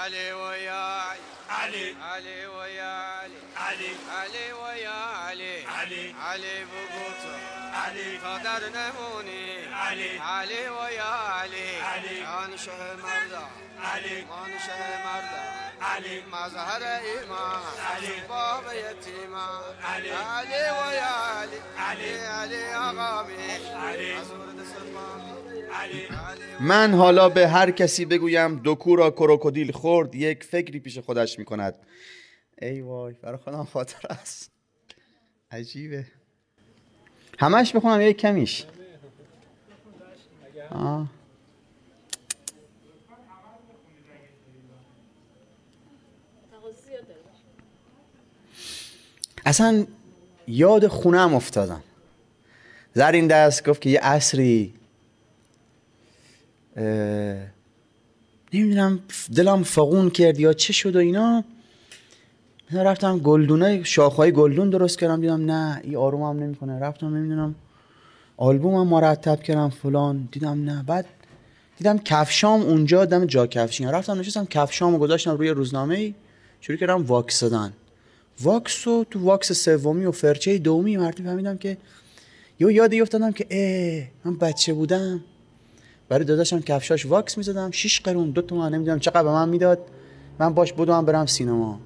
علي ويا علي علي علي ويا علي علي علي ويا علي علي علي بقوته علي قدر نموني علي علي ويا علي علي انشه مرضى علي انشه مرضى علي مظهر إيمان علي باب يتيما علي علي ويا علي علي علي أغامي علي من حالا به هر کسی بگویم دکو را کروکودیل خورد یک فکری پیش خودش میکند ای وای برای خودم خاطر است عجیبه همش بخونم یک کمیش آه. اصلا یاد خونم افتادم زرین دست گفت که یه عصری نمیدونم دلم فقون کرد یا چه شد و اینا من رفتم گلدونه شاخهای گلدون درست کردم دیدم نه این نمی نمیکنه رفتم نمیدونم آلبومم مرتب کردم فلان دیدم نه بعد دیدم کفشام اونجا دم جا کفشی رفتم نشستم کفشامو گذاشتم روی روزنامه ای شروع کردم واکس دادن واکس و تو واکس سومی و فرچه دومی مردی فهمیدم که یه یادی افتادم که اه من بچه بودم برای داداشم کفشاش واکس میزدم 6 قرون دو تومن نمیدونم چقدر به من میداد من باش بودم برم سینما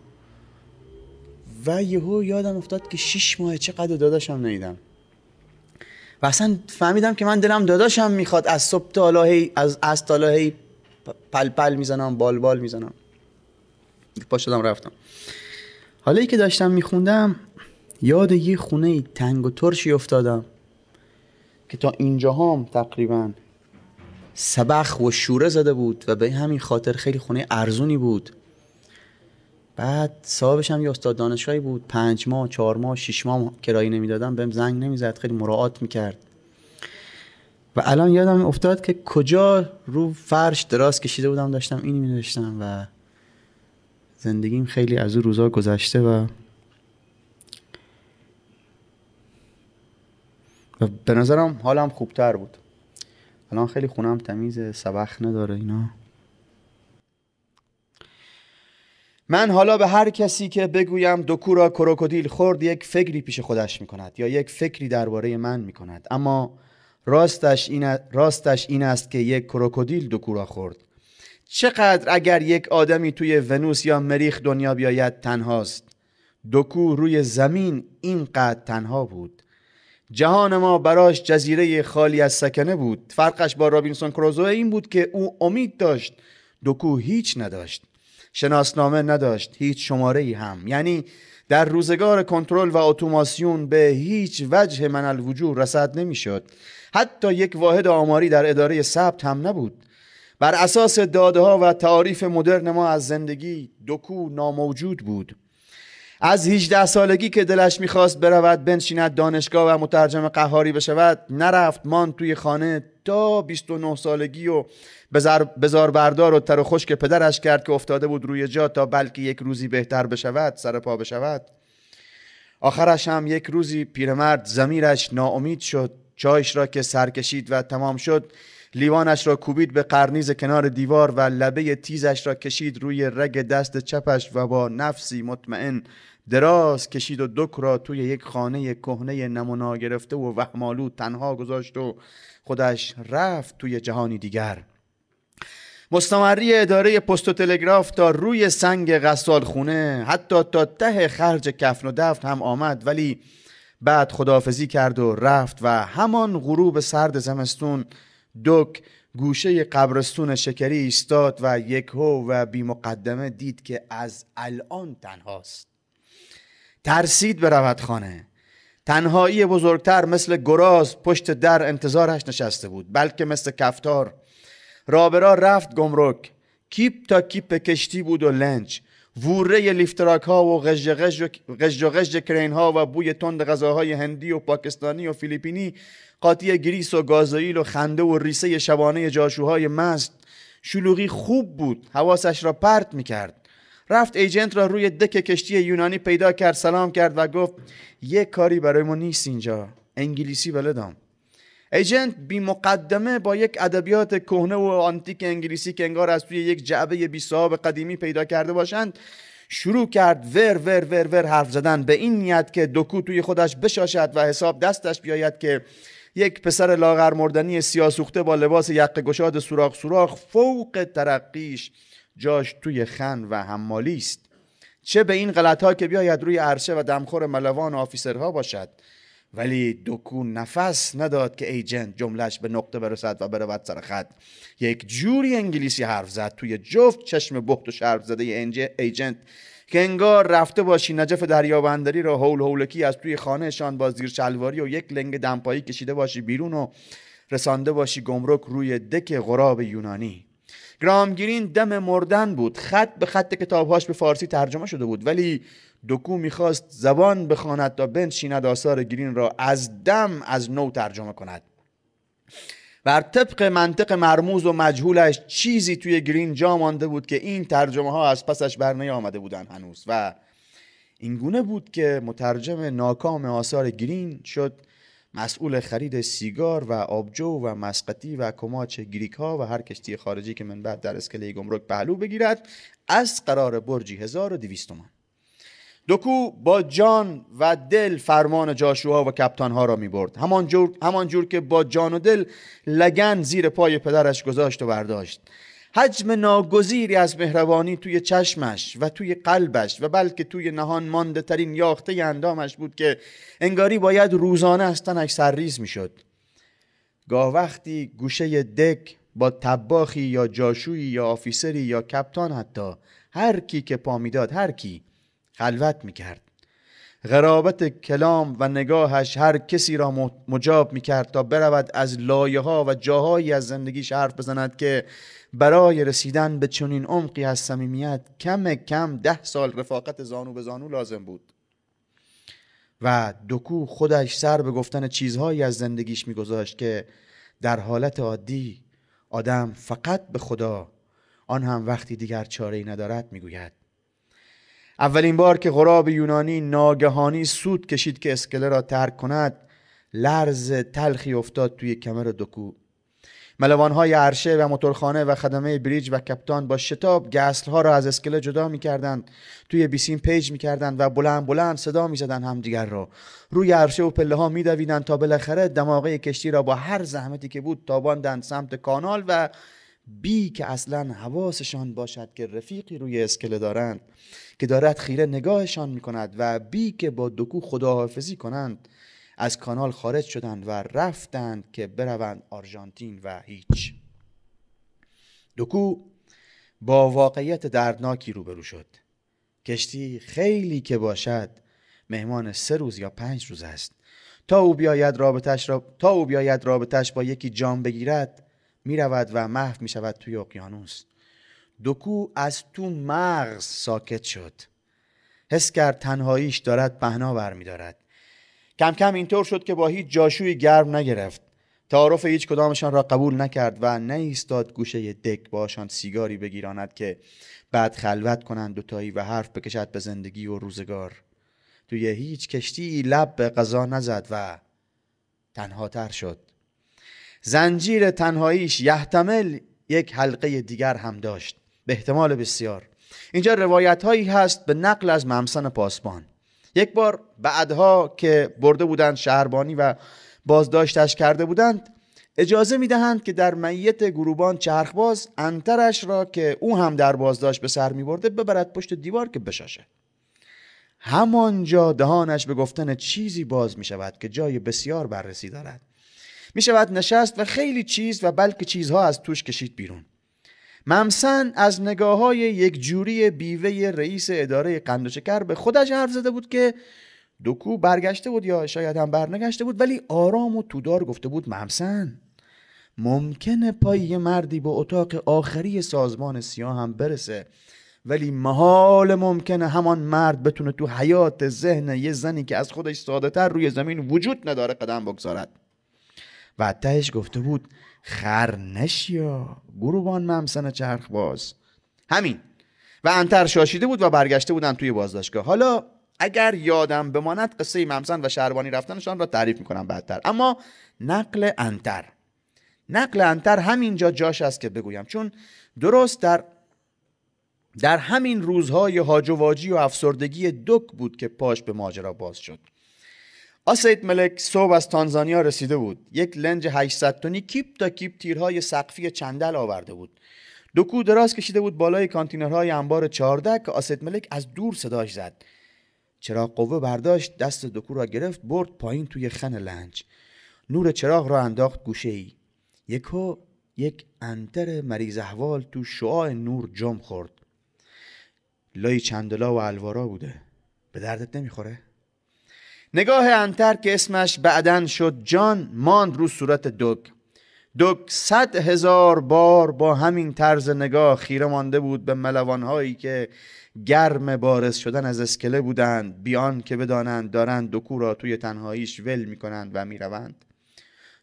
و یهو یادم افتاد که 6 ماه چقدر داداشم ندیدم و اصلا فهمیدم که من دلم داداشم میخواد از صبح تا هی از از تا هی پل پل میزنم بال بال میزنم پا شدم رفتم حالا که داشتم میخوندم یاد یه خونه تنگ و ترشی افتادم که تا اینجا هم تقریبا سبخ و شوره زده بود و به همین خاطر خیلی خونه ارزونی بود بعد صاحبش هم یه استاد دانشگاهی بود پنج ماه چهار ماه شیش ماه کرایه نمیدادم بهم زنگ نمیزد خیلی مراعات میکرد و الان یادم افتاد که کجا رو فرش دراز کشیده بودم داشتم این میداشتم و زندگیم خیلی از اون روزا گذشته و و به نظرم حالم خوبتر بود الان خیلی خونم تمیز سبخ نداره اینا من حالا به هر کسی که بگویم دکورا کروکودیل خورد یک فکری پیش خودش می کند یا یک فکری درباره من می کند اما راستش این, راستش این است که یک کروکودیل دکورا خورد چقدر اگر یک آدمی توی ونوس یا مریخ دنیا بیاید تنهاست دکو روی زمین اینقدر تنها بود جهان ما براش جزیره خالی از سکنه بود فرقش با رابینسون کروزو این بود که او امید داشت دکو هیچ نداشت شناسنامه نداشت هیچ شماره ای هم یعنی در روزگار کنترل و اتوماسیون به هیچ وجه من الوجود رسد نمیشد حتی یک واحد آماری در اداره ثبت هم نبود بر اساس داده ها و تعاریف مدرن ما از زندگی دکو ناموجود بود از 18 سالگی که دلش میخواست برود بنشیند دانشگاه و مترجم قهاری بشود نرفت مان توی خانه تا 29 سالگی و بزار بردار و تر و که پدرش کرد که افتاده بود روی جا تا بلکه یک روزی بهتر بشود سر پا بشود آخرش هم یک روزی پیرمرد زمیرش ناامید شد چایش را که سر کشید و تمام شد لیوانش را کوبید به قرنیز کنار دیوار و لبه تیزش را کشید روی رگ دست چپش و با نفسی مطمئن دراز کشید و دک را توی یک خانه کهنه نمونا گرفته و وهمالو تنها گذاشت و خودش رفت توی جهانی دیگر مستمری اداره پست و تلگراف تا روی سنگ غسال خونه حتی تا ته خرج کفن و دفن هم آمد ولی بعد خدافزی کرد و رفت و همان غروب سرد زمستون دک گوشه قبرستون شکری ایستاد و یک هو و بی مقدمه دید که از الان تنهاست ترسید برود خانه تنهایی بزرگتر مثل گراز پشت در انتظارش نشسته بود بلکه مثل کفتار رابرا رفت گمرک کیپ تا کیپ کشتی بود و لنج ووره لیفتراک ها و غژ و غژ کرین ها و بوی تند غذاهای هندی و پاکستانی و فیلیپینی قاطی گریس و گازائیل و خنده و ریسه شبانه جاشوهای مست شلوغی خوب بود حواسش را پرت میکرد رفت ایجنت را روی دک کشتی یونانی پیدا کرد سلام کرد و گفت یک کاری برای ما نیست اینجا انگلیسی بلدم ایجنت بی مقدمه با یک ادبیات کهنه و آنتیک انگلیسی که انگار از توی یک جعبه بی قدیمی پیدا کرده باشند شروع کرد ور ور ور ور حرف زدن به این نیت که دکو توی خودش بشاشد و حساب دستش بیاید که یک پسر لاغر مردنی سیاسوخته با لباس یقه گشاد سوراخ سوراخ فوق ترقیش جاش توی خن و حمالی است چه به این غلط ها که بیاید روی عرشه و دمخور ملوان و آفیسرها باشد ولی دکون نفس نداد که ایجنت جملهش به نقطه برسد و برود سر خط یک جوری انگلیسی حرف زد توی جفت چشم بخت و شرف زده ایجنت که انگار رفته باشی نجف دریابندری را هول هولکی از توی خانهشان با بازیر شلواری و یک لنگ دمپایی کشیده باشی بیرون و رسانده باشی گمرک روی دک غراب یونانی گرام گرین دم مردن بود خط به خط کتابهاش به فارسی ترجمه شده بود ولی دکو میخواست زبان بخواند تا بنشیند آثار گرین را از دم از نو ترجمه کند بر طبق منطق مرموز و مجهولش چیزی توی گرین جا مانده بود که این ترجمه ها از پسش برنی آمده بودن هنوز و اینگونه بود که مترجم ناکام آثار گرین شد مسئول خرید سیگار و آبجو و مسقطی و کماچ گریک ها و هر کشتی خارجی که من بعد در اسکله گمرک پهلو بگیرد از قرار برجی 1200 تومان دکو با جان و دل فرمان جاشوها و کپتانها ها را می برد همان جور،, همان جور که با جان و دل لگن زیر پای پدرش گذاشت و برداشت حجم ناگزیری از مهربانی توی چشمش و توی قلبش و بلکه توی نهان مانده ترین یاخته اندامش بود که انگاری باید روزانه از تنش سرریز شد. گاه وقتی گوشه دک با تباخی یا جاشویی یا آفیسری یا کپتان حتی هر کی که پا میداد هر کی خلوت میکرد غرابت کلام و نگاهش هر کسی را مجاب می کرد تا برود از لایه ها و جاهایی از زندگیش حرف بزند که برای رسیدن به چنین عمقی از صمیمیت کم کم ده سال رفاقت زانو به زانو لازم بود و دکو خودش سر به گفتن چیزهایی از زندگیش میگذاشت که در حالت عادی آدم فقط به خدا آن هم وقتی دیگر چاره ای ندارد میگوید اولین بار که غراب یونانی ناگهانی سود کشید که اسکله را ترک کند لرز تلخی افتاد توی کمر دکو ملوانهای عرشه و موتورخانه و خدمه بریج و کپتان با شتاب ها را از اسکله جدا میکردند توی بیسیم پیج کردن و بلند بلند صدا هم همدیگر را روی عرشه و پله ها میدویدند تا بالاخره دماغه کشتی را با هر زحمتی که بود تاباندند سمت کانال و بی که اصلا حواسشان باشد که رفیقی روی اسکله دارند که دارد خیره نگاهشان می کند و بی که با دکو خداحافظی کنند از کانال خارج شدند و رفتند که بروند آرژانتین و هیچ دکو با واقعیت دردناکی روبرو شد کشتی خیلی که باشد مهمان سه روز یا پنج روز است تا او بیاید رابطش را تا او بیاید رابطش با یکی جام بگیرد می رود و محو می شود توی اقیانوس دکو از تو مغز ساکت شد حس کرد تنهاییش دارد پهنا دارد کم کم اینطور شد که با هیچ جاشوی گرم نگرفت تعارف هیچ کدامشان را قبول نکرد و نایستاد گوشه دک باشان سیگاری بگیراند که بعد خلوت کنند دوتایی و حرف بکشد به زندگی و روزگار توی هیچ کشتی لب به غذا نزد و تنها تر شد زنجیر تنهاییش یحتمل یک حلقه دیگر هم داشت به احتمال بسیار اینجا روایت هایی هست به نقل از ممسن پاسبان یک بار بعدها که برده بودند شهربانی و بازداشتش کرده بودند اجازه میدهند که در میت گروبان چرخباز انترش را که او هم در بازداشت به سر میبرده ببرد پشت دیوار که بشاشه همانجا دهانش به گفتن چیزی باز می شود که جای بسیار بررسی دارد میشه شود نشست و خیلی چیز و بلکه چیزها از توش کشید بیرون ممسن از نگاه های یک جوری بیوه رئیس اداره قند و به خودش حرف زده بود که دکو برگشته بود یا شاید هم برنگشته بود ولی آرام و تودار گفته بود ممسن ممکنه پای مردی به اتاق آخری سازمان سیاه هم برسه ولی محال ممکنه همان مرد بتونه تو حیات ذهن یه زنی که از خودش ساده تر روی زمین وجود نداره قدم بگذارد و تهش گفته بود خر نشیا گروبان ممسن چرخ باز همین و انتر شاشیده بود و برگشته بودن توی بازداشتگاه حالا اگر یادم بماند قصه ممسن و شهربانی رفتنشان را تعریف میکنم بعدتر اما نقل انتر نقل انتر همینجا جاش است که بگویم چون درست در در همین روزهای هاج و و افسردگی دک بود که پاش به ماجرا باز شد آسید ملک صبح از تانزانیا رسیده بود یک لنج 800 تونی کیپ تا کیپ تیرهای سقفی چندل آورده بود دو کو دراز کشیده بود بالای کانتینرهای انبار 14 که آسید ملک از دور صداش زد چراغ قوه برداشت دست دکو را گرفت برد پایین توی خن لنج نور چراغ را انداخت گوشه ای یکو یک انتر مریض احوال تو شعاع نور جم خورد لای چندلا و الوارا بوده به دردت نمیخوره نگاه انتر که اسمش بعدن شد جان ماند رو صورت دوک دوک صد هزار بار با همین طرز نگاه خیره مانده بود به ملوانهایی که گرم بارز شدن از اسکله بودند بیان که بدانند دارند دکو را توی تنهاییش ول کنند و میروند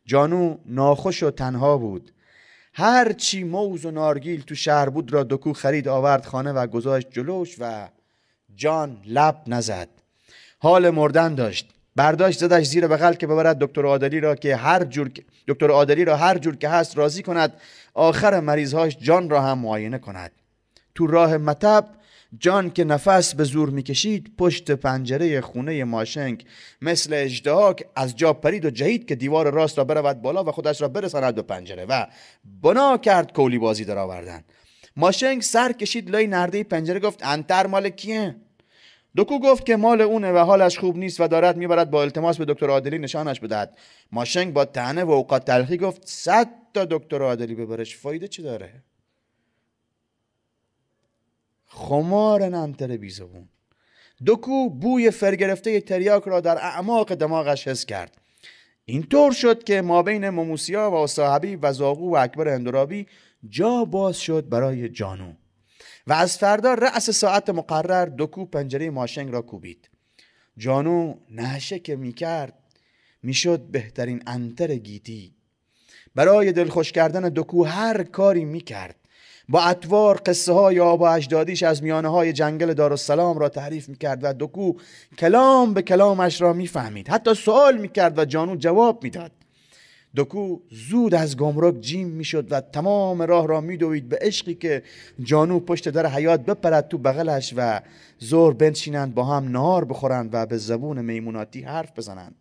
جانو ناخوش و تنها بود هر چی موز و نارگیل تو شهر بود را دکو خرید آورد خانه و گذاشت جلوش و جان لب نزد حال مردن داشت برداشت زدش زیر بغل که ببرد دکتر عادلی را که هر جور دکتر عادلی را هر جور که هست راضی کند آخر مریضهاش جان را هم معاینه کند تو راه مطب جان که نفس به زور میکشید پشت پنجره خونه ماشنگ مثل اجدهاک از جا پرید و جهید که دیوار راست را برود بالا و خودش را برساند به پنجره و بنا کرد کولی بازی آوردن. ماشنگ سر کشید لای نرده پنجره گفت انتر مال کیه دوکو گفت که مال اونه و حالش خوب نیست و دارد میبرد با التماس به دکتر عادلی نشانش بدهد ماشنگ با تنه و اوقات تلخی گفت صد تا دکتر عادلی ببرش فایده چی داره خمار نمتر بیزبون دوکو بوی فرگرفته یک تریاک را در اعماق دماغش حس کرد اینطور شد که ما بین موموسیا و صاحبی و زاغو و اکبر اندرابی جا باز شد برای جانو و از فردا رأس ساعت مقرر دکو پنجره ماشنگ را کوبید جانو نهشه که میکرد میشد بهترین انتر گیتی برای دلخوش کردن دکو هر کاری میکرد با اتوار قصه های آب و اجدادیش از میانه های جنگل السلام را تعریف میکرد و دکو کلام به کلامش را میفهمید حتی سوال میکرد و جانو جواب میداد دکو زود از گمرک جیم میشد و تمام راه را میدوید به عشقی که جانو پشت در حیات بپرد تو بغلش و زور بنشینند با هم نار بخورند و به زبون میموناتی حرف بزنند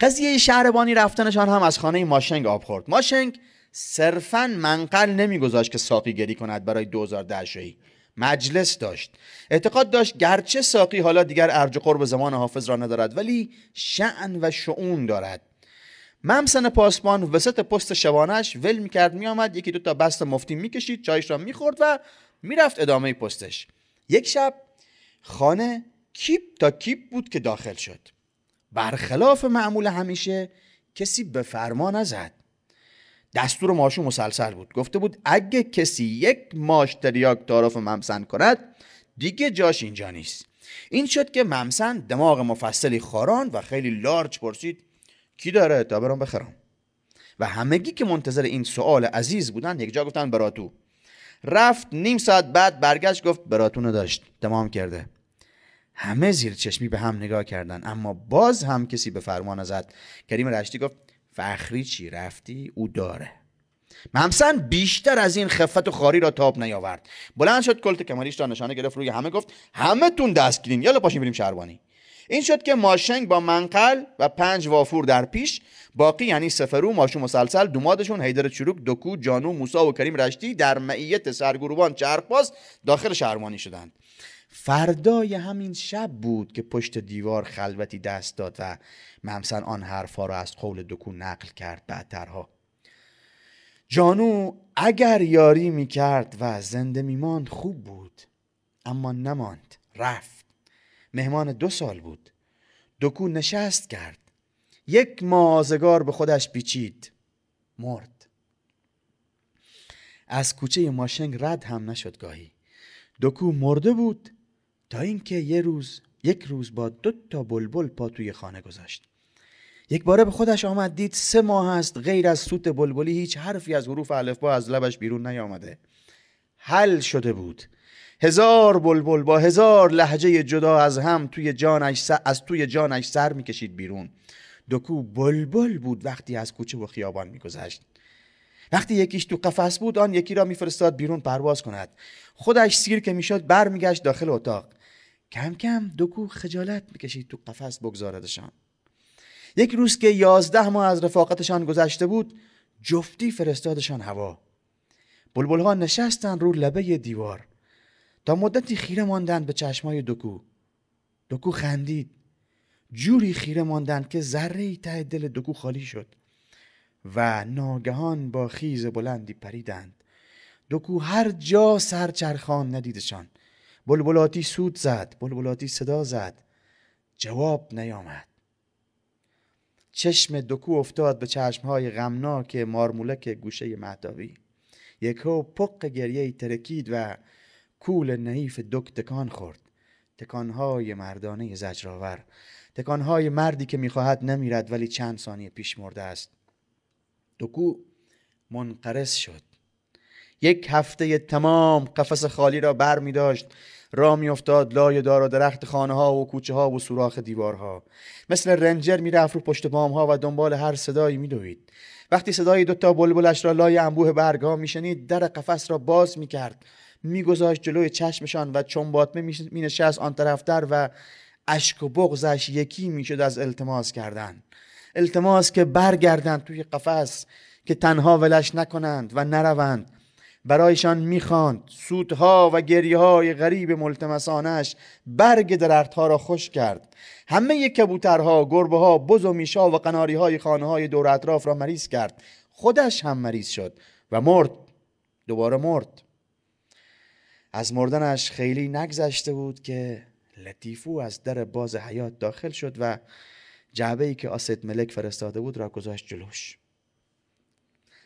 قضیه شهربانی رفتنشان هم از خانه ماشنگ آب خورد ماشنگ صرفا منقل نمیگذاشت که ساقی گری کند برای دوزار درشایی مجلس داشت اعتقاد داشت گرچه ساقی حالا دیگر ارج قرب زمان حافظ را ندارد ولی شعن و شعون دارد ممسن پاسبان وسط پست شبانش ول میکرد میآمد یکی دو تا بست مفتی میکشید چایش را میخورد و میرفت ادامه پستش یک شب خانه کیپ تا کیپ بود که داخل شد برخلاف معمول همیشه کسی به فرما نزد دستور ماشو مسلسل بود گفته بود اگه کسی یک ماش تریاک تعارف ممسن کند دیگه جاش اینجا نیست این شد که ممسن دماغ مفصلی خاران و خیلی لارج پرسید کی داره تا برام بخرم و همگی که منتظر این سوال عزیز بودن یک جا گفتن براتو رفت نیم ساعت بعد برگشت گفت براتو داشت تمام کرده همه زیر چشمی به هم نگاه کردن اما باز هم کسی به فرمان زد کریم رشتی گفت فخری چی رفتی او داره ممسن بیشتر از این خفت و خاری را تاب نیاورد بلند شد کلت کمریش را نشانه گرفت روی همه گفت همه تون دست گیرین یالا پاشین بریم شهربانی این شد که ماشنگ با منقل و پنج وافور در پیش باقی یعنی سفرو ماشو مسلسل دومادشون حیدر چروک دکو جانو موسا و کریم رشتی در معیت سرگروبان چرخباز داخل شهرمانی شدند فردای همین شب بود که پشت دیوار خلوتی دست داد و ممسن آن حرفها را از قول دکو نقل کرد بعدترها جانو اگر یاری میکرد و زنده میماند خوب بود اما نماند رفت مهمان دو سال بود دکو نشست کرد یک مازگار به خودش پیچید مرد از کوچه ماشنگ رد هم نشد گاهی دکو مرده بود تا اینکه یه روز یک روز با دو تا بلبل پا توی خانه گذاشت یک باره به خودش آمد دید سه ماه است غیر از سوت بلبلی هیچ حرفی از حروف الفبا از لبش بیرون نیامده حل شده بود هزار بلبل با هزار لحجه جدا از هم توی جانش س از توی جانش سر میکشید بیرون دکو بلبل بود وقتی از کوچه و خیابان میگذشت وقتی یکیش تو قفس بود آن یکی را میفرستاد بیرون پرواز کند خودش سیر که میشد برمیگشت داخل اتاق کم کم دکو خجالت میکشید تو قفس بگذاردشان یک روز که یازده ماه از رفاقتشان گذشته بود جفتی فرستادشان هوا بلبلها نشستن رو لبه دیوار تا مدتی خیره ماندند به چشمای دکو دکو خندید جوری خیره ماندند که ذره ای ته دل دکو خالی شد و ناگهان با خیز بلندی پریدند دکو هر جا سر چرخان ندیدشان بلبلاتی سود زد بلبلاتی صدا زد جواب نیامد چشم دکو افتاد به چشمهای غمناک مارمولک گوشه یک یکو پق گریه ترکید و کول نعیف دک تکان خورد تکانهای مردانه زجرآور تکانهای مردی که میخواهد نمیرد ولی چند ثانیه پیش مرده است دکو منقرض شد یک هفته تمام قفس خالی را بر می داشت را می افتاد لای دار و درخت خانه ها و کوچه ها و سوراخ دیوارها مثل رنجر می رفت رو پشت بام ها و دنبال هر صدایی می دوید وقتی صدای دوتا بلبلش را لای انبوه برگ ها می شنید در قفس را باز می کرد میگذاشت جلوی چشمشان و چون باطمه نشست آن در و اشک و بغزش یکی میشد از التماس کردن التماس که برگردند توی قفس که تنها ولش نکنند و نروند برایشان میخواند سودها و گریه های غریب ملتمسانش برگ درختها را خوش کرد همه کبوترها گربه ها بز و میشا و قناری های خانه های دور اطراف را مریض کرد خودش هم مریض شد و مرد دوباره مرد از مردنش خیلی نگذشته بود که لطیفو از در باز حیات داخل شد و جعبه ای که آسد ملک فرستاده بود را گذاشت جلوش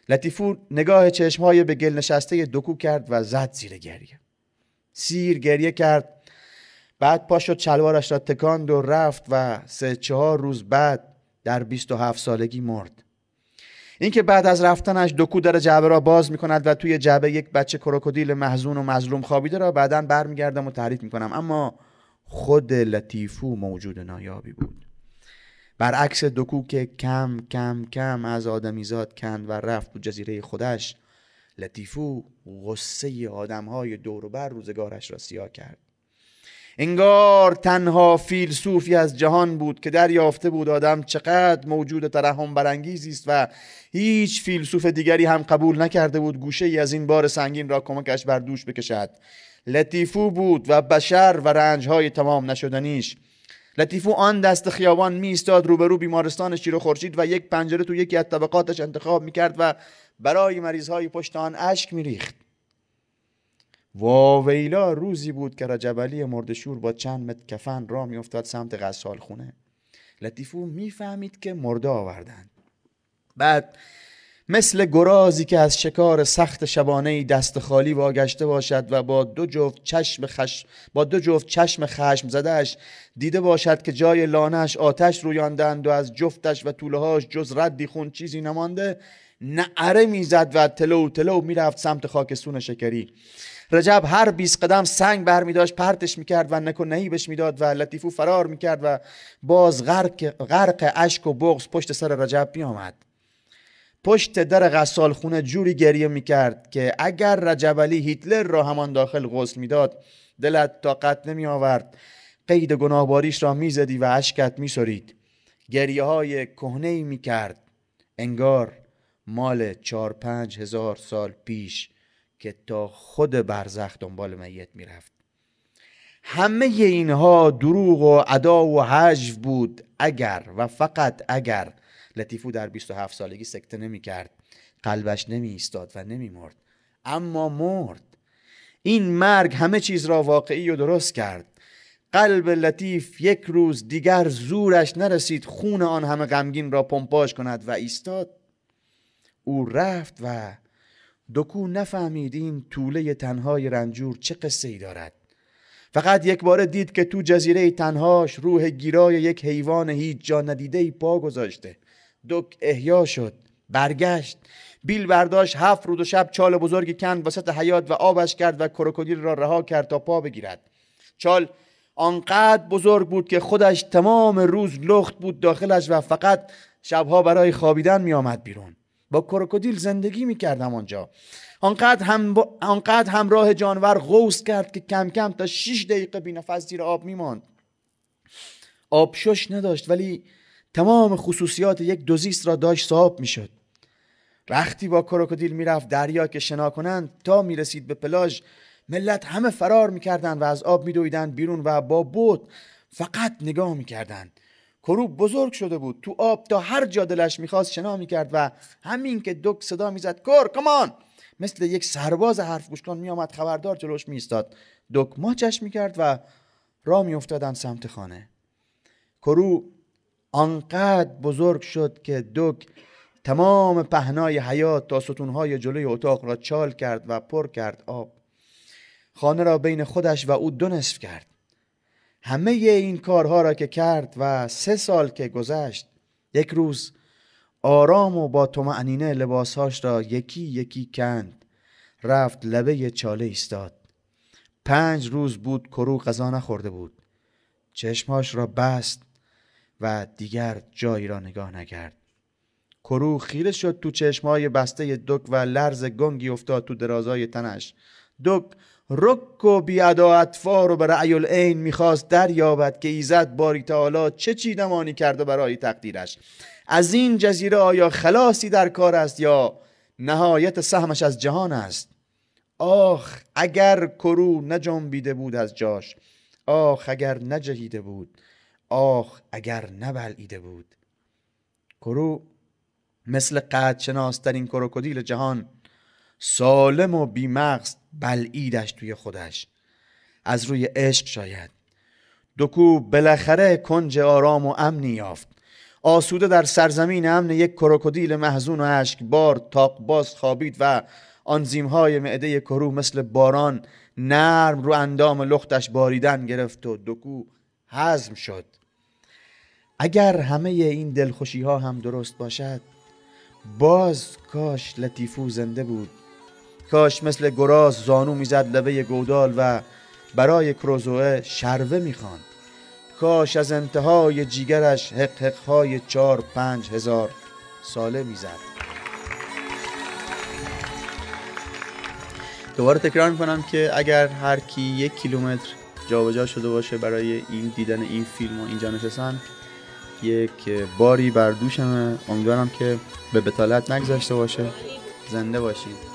لطیفو نگاه چشمهای به گل نشسته دکو کرد و زد زیر گریه سیر گریه کرد بعد پا شد را تکاند و رفت و سه چهار روز بعد در بیست هفت سالگی مرد اینکه بعد از رفتنش دکو در جعبه را باز میکند و توی جعبه یک بچه کروکودیل محزون و مظلوم خوابیده را بعدا برمیگردم و تعریف میکنم اما خود لطیفو موجود نایابی بود برعکس دکو که کم کم کم از آدمیزاد کند و رفت تو جزیره خودش لطیفو غصه آدمهای بر روزگارش را سیاه کرد انگار تنها فیلسوفی از جهان بود که دریافته بود آدم چقدر موجود ترحم برانگیزی است و هیچ فیلسوف دیگری هم قبول نکرده بود گوشه ای از این بار سنگین را کمکش بر دوش بکشد لطیفو بود و بشر و رنجهای تمام نشدنیش لطیفو آن دست خیابان می استاد روبرو بیمارستان شیر و خورشید و یک پنجره تو یکی از طبقاتش انتخاب می کرد و برای مریضهای پشت آن اشک می ریخت واویلا روزی بود که رجبلی مردشور با چند مت کفن را میافتاد سمت غسال خونه لطیفو میفهمید که مرده آوردند بعد مثل گرازی که از شکار سخت شبانه دست خالی واگشته باشد و با دو جفت چشم خشم با دو جفت چشم خشم زدهش دیده باشد که جای لانش آتش رویاندند و از جفتش و طولهاش جز ردی خون چیزی نمانده نعره میزد و تلو تلو میرفت سمت خاکستون شکری رجب هر 20 قدم سنگ می داشت پرتش میکرد و نکو نهیبش میداد و لطیفو فرار میکرد و باز غرق غرق اشک و بغض پشت سر رجب میآمد پشت در غسال خونه جوری گریه میکرد که اگر رجب علی هیتلر را همان داخل غسل میداد دلت طاقت نمی آورد قید گناهباریش را میزدی و اشکت میسرید گریه های کهنه ای می کرد انگار مال چهار پنج هزار سال پیش که تا خود برزخ دنبال میت میرفت همه اینها دروغ و ادا و حجو بود اگر و فقط اگر لطیفو در 27 سالگی سکته نمی کرد قلبش نمی ایستاد و نمی مرد اما مرد این مرگ همه چیز را واقعی و درست کرد قلب لطیف یک روز دیگر زورش نرسید خون آن همه غمگین را پمپاش کند و ایستاد او رفت و دکو نفهمیدین این طوله تنهای رنجور چه قصه ای دارد فقط یک بار دید که تو جزیره تنهاش روح گیرای یک حیوان هیچ جا ندیده ای پا گذاشته دک احیا شد برگشت بیل برداشت هفت رود و شب چال بزرگی کند وسط حیات و آبش کرد و کروکودیل را رها کرد تا پا بگیرد چال آنقدر بزرگ بود که خودش تمام روز لخت بود داخلش و فقط شبها برای خوابیدن می آمد بیرون با کروکودیل زندگی میکردم آنجا آنقدر, هم با... همراه جانور غوص کرد که کم کم تا 6 دقیقه بی نفس زیر آب میماند آب شش نداشت ولی تمام خصوصیات یک دوزیست را داشت صاحب شد وقتی با کروکودیل میرفت دریا که شنا کنند تا میرسید به پلاژ ملت همه فرار میکردند و از آب میدویدند بیرون و با بوت فقط نگاه میکردند کرو بزرگ شده بود تو آب تا هر جا دلش میخواست شنا میکرد و همین که دک صدا میزد کر کمان مثل یک سرباز حرف گوش کن میآمد خبردار جلوش میستاد دک ماچش میکرد و را میافتادن سمت خانه کرو آنقدر بزرگ شد که دک تمام پهنای حیات تا ستونهای جلوی اتاق را چال کرد و پر کرد آب خانه را بین خودش و او دو نصف کرد همه این کارها را که کرد و سه سال که گذشت یک روز آرام و با تمعنینه لباسهاش را یکی یکی کند رفت لبه چاله ایستاد پنج روز بود کرو غذا نخورده بود چشماش را بست و دیگر جایی را نگاه نکرد کرو خیره شد تو چشمهای بسته دک و لرز گنگی افتاد تو درازای تنش دک رک و بیادا اطفار و به رأی العین میخواست دریابد که ایزد باری تعالی چه چیدمانی کرده برای تقدیرش از این جزیره آیا خلاصی در کار است یا نهایت سهمش از جهان است آخ اگر کرو نجنبیده بود از جاش آخ اگر نجهیده بود آخ اگر نبلعیده بود کرو مثل قد این کروکودیل جهان سالم و بیمغز بلعیدش توی خودش از روی عشق شاید دکو بالاخره کنج آرام و امنی یافت آسوده در سرزمین امن یک کروکودیل محزون و تاق باز خوابید و آنزیمهای معده کرو مثل باران نرم رو اندام لختش باریدن گرفت و دکو هضم شد اگر همه این دلخوشی ها هم درست باشد باز کاش لطیفو زنده بود کاش مثل گراز زانو میزد لبه گودال و برای کروزوه شروه میخواند کاش از انتهای جیگرش های چار پنج هزار ساله میزد دوباره تکرار میکنم که اگر هر کی یک کیلومتر جابجا شده باشه برای این دیدن این فیلم و اینجا نشستن یک باری بر دوشمه امیدوارم که به بتالت نگذاشته باشه زنده باشید